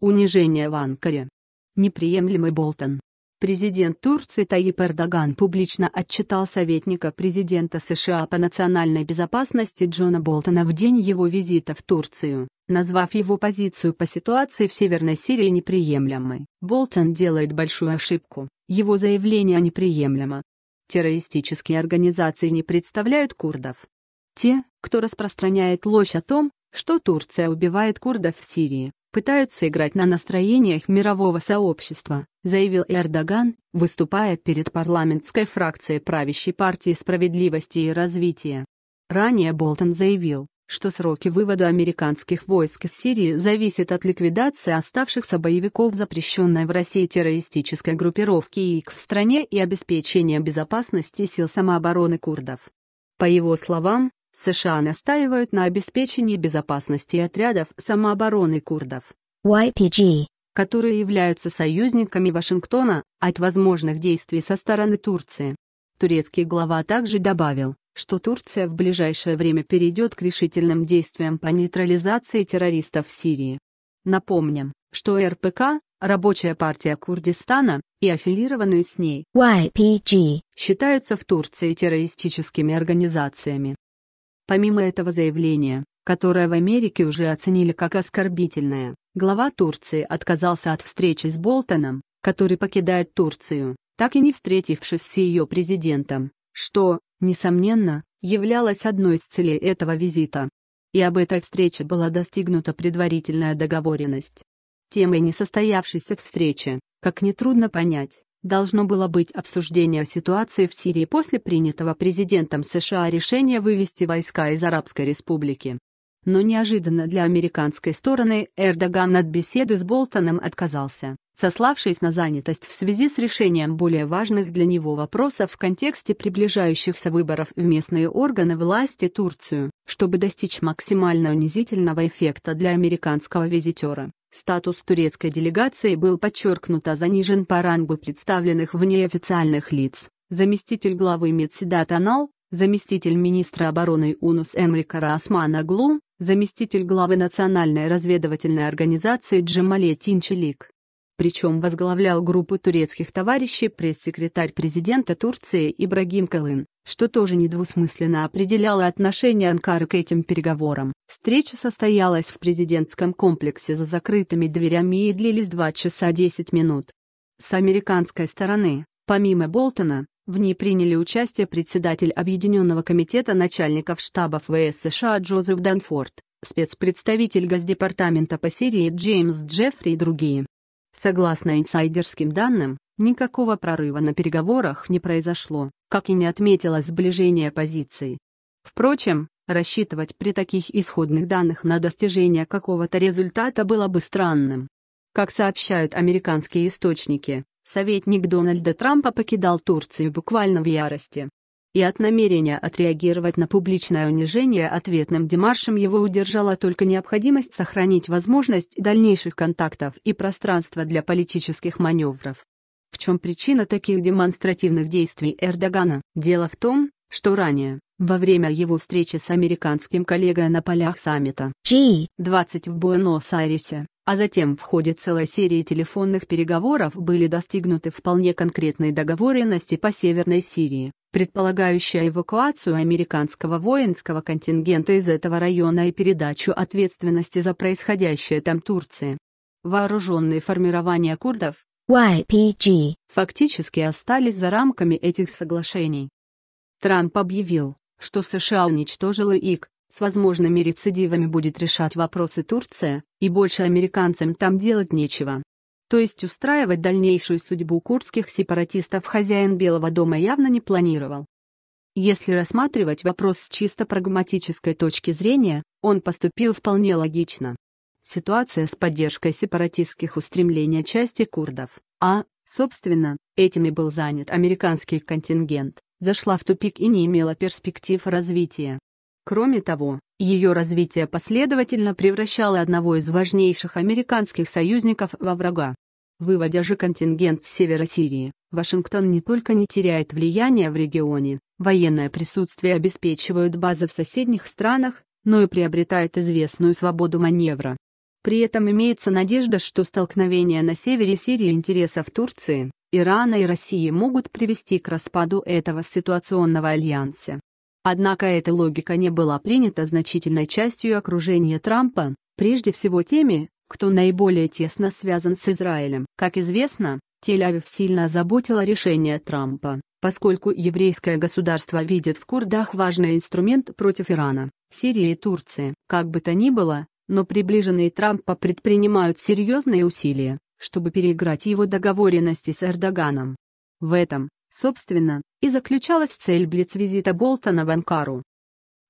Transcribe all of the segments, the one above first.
Унижение в Анкаре. Неприемлемый Болтон. Президент Турции Таип Эрдоган публично отчитал советника президента США по национальной безопасности Джона Болтона в день его визита в Турцию, назвав его позицию по ситуации в Северной Сирии неприемлемой. Болтон делает большую ошибку, его заявление неприемлемо. Террористические организации не представляют курдов. Те, кто распространяет ложь о том, что Турция убивает курдов в Сирии, пытаются играть на настроениях мирового сообщества, заявил Эрдоган, выступая перед парламентской фракцией правящей партии справедливости и развития. Ранее Болтон заявил, что сроки вывода американских войск из Сирии зависят от ликвидации оставшихся боевиков запрещенной в России террористической группировки ИК в стране и обеспечения безопасности сил самообороны курдов. По его словам, США настаивают на обеспечении безопасности отрядов самообороны курдов, YPG, которые являются союзниками Вашингтона, от возможных действий со стороны Турции. Турецкий глава также добавил, что Турция в ближайшее время перейдет к решительным действиям по нейтрализации террористов в Сирии. Напомним, что РПК, Рабочая партия Курдистана, и аффилированную с ней YPG считаются в Турции террористическими организациями. Помимо этого заявления, которое в Америке уже оценили как оскорбительное, глава Турции отказался от встречи с Болтоном, который покидает Турцию, так и не встретившись с ее президентом, что, несомненно, являлось одной из целей этого визита. И об этой встрече была достигнута предварительная договоренность. Темой несостоявшейся встречи, как нетрудно понять, должно было быть обсуждение ситуации в Сирии после принятого президентом США решения вывести войска из Арабской республики. Но неожиданно для американской стороны Эрдоган от беседы с Болтоном отказался, сославшись на занятость в связи с решением более важных для него вопросов в контексте приближающихся выборов в местные органы власти Турцию, чтобы достичь максимально унизительного эффекта для американского визитера. Статус турецкой делегации был подчеркнуто а занижен по рангу представленных в ней официальных лиц. Заместитель главы МИД Седат Анал, заместитель министра обороны Унус Эмрика Расман Аглу, заместитель главы Национальной разведывательной организации Джамале Тинчелик. Причем возглавлял группы турецких товарищей пресс-секретарь президента Турции Ибрагим Калын, что тоже недвусмысленно определяло отношение Анкары к этим переговорам. Встреча состоялась в президентском комплексе за закрытыми дверями и длились 2 часа 10 минут. С американской стороны, помимо Болтона, в ней приняли участие председатель Объединенного комитета начальников штабов ВС США Джозеф Данфорд, спецпредставитель Госдепартамента по Сирии Джеймс Джеффри и другие. Согласно инсайдерским данным, никакого прорыва на переговорах не произошло, как и не отметило сближение позиций. Впрочем, рассчитывать при таких исходных данных на достижение какого-то результата было бы странным. Как сообщают американские источники, советник Дональда Трампа покидал Турцию буквально в ярости и от намерения отреагировать на публичное унижение ответным демаршем его удержала только необходимость сохранить возможность дальнейших контактов и пространство для политических маневров. В чем причина таких демонстративных действий Эрдогана? Дело в том, что ранее, во время его встречи с американским коллегой на полях саммита G20 в Буэнос-Айресе, а затем в ходе целой серии телефонных переговоров были достигнуты вполне конкретные договоренности по Северной Сирии предполагающая эвакуацию американского воинского контингента из этого района и передачу ответственности за происходящее там Турции. Вооруженные формирования курдов YPG фактически остались за рамками этих соглашений. Трамп объявил, что США уничтожила ИК, с возможными рецидивами будет решать вопросы Турция, и больше американцам там делать нечего. То есть устраивать дальнейшую судьбу курдских сепаратистов хозяин Белого дома явно не планировал. Если рассматривать вопрос с чисто прагматической точки зрения, он поступил вполне логично. Ситуация с поддержкой сепаратистских устремлений части курдов, а, собственно, этим и был занят американский контингент, зашла в тупик и не имела перспектив развития. Кроме того, ее развитие последовательно превращало одного из важнейших американских союзников во врага. Выводя же контингент с севера Сирии, Вашингтон не только не теряет влияния в регионе, военное присутствие обеспечивают базы в соседних странах, но и приобретает известную свободу маневра. При этом имеется надежда, что столкновения на севере Сирии интересов Турции, Ирана и России могут привести к распаду этого ситуационного альянса. Однако эта логика не была принята значительной частью окружения Трампа, прежде всего теми, кто наиболее тесно связан с Израилем. Как известно, Тель-Авив сильно озаботило решение Трампа, поскольку еврейское государство видит в курдах важный инструмент против Ирана, Сирии и Турции. Как бы то ни было, но приближенные Трампа предпринимают серьезные усилия, чтобы переиграть его договоренности с Эрдоганом. В этом, Собственно, и заключалась цель блиц-визита Болтона в Анкару.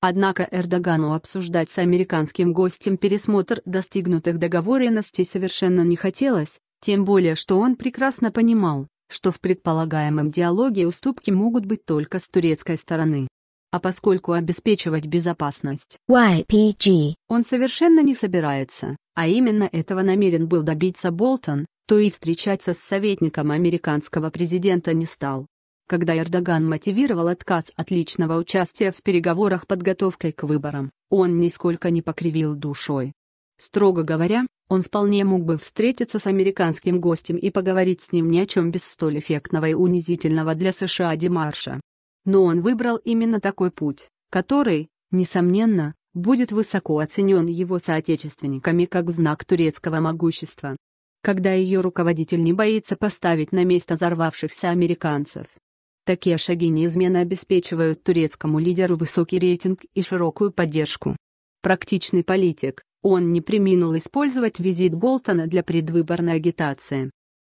Однако Эрдогану обсуждать с американским гостем пересмотр достигнутых договоренностей совершенно не хотелось, тем более что он прекрасно понимал, что в предполагаемом диалоге уступки могут быть только с турецкой стороны. А поскольку обеспечивать безопасность YPG он совершенно не собирается, а именно этого намерен был добиться Болтон, то и встречаться с советником американского президента не стал. Когда Эрдоган мотивировал отказ от личного участия в переговорах подготовкой к выборам, он нисколько не покривил душой. Строго говоря, он вполне мог бы встретиться с американским гостем и поговорить с ним ни о чем без столь эффектного и унизительного для США демарша. Но он выбрал именно такой путь, который, несомненно, будет высоко оценен его соотечественниками как знак турецкого могущества, когда ее руководитель не боится поставить на место взорвавшихся американцев. Такие шаги неизменно обеспечивают турецкому лидеру высокий рейтинг и широкую поддержку. Практичный политик, он не приминул использовать визит Болтона для предвыборной агитации.